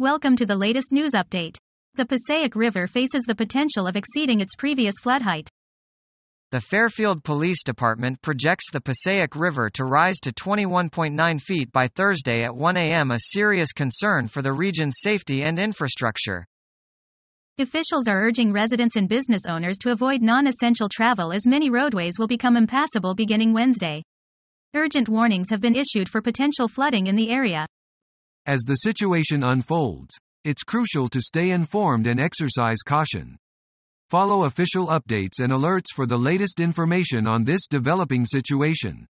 Welcome to the latest news update. The Passaic River faces the potential of exceeding its previous flood height. The Fairfield Police Department projects the Passaic River to rise to 21.9 feet by Thursday at 1 a.m., a serious concern for the region's safety and infrastructure. Officials are urging residents and business owners to avoid non essential travel as many roadways will become impassable beginning Wednesday. Urgent warnings have been issued for potential flooding in the area. As the situation unfolds, it's crucial to stay informed and exercise caution. Follow official updates and alerts for the latest information on this developing situation.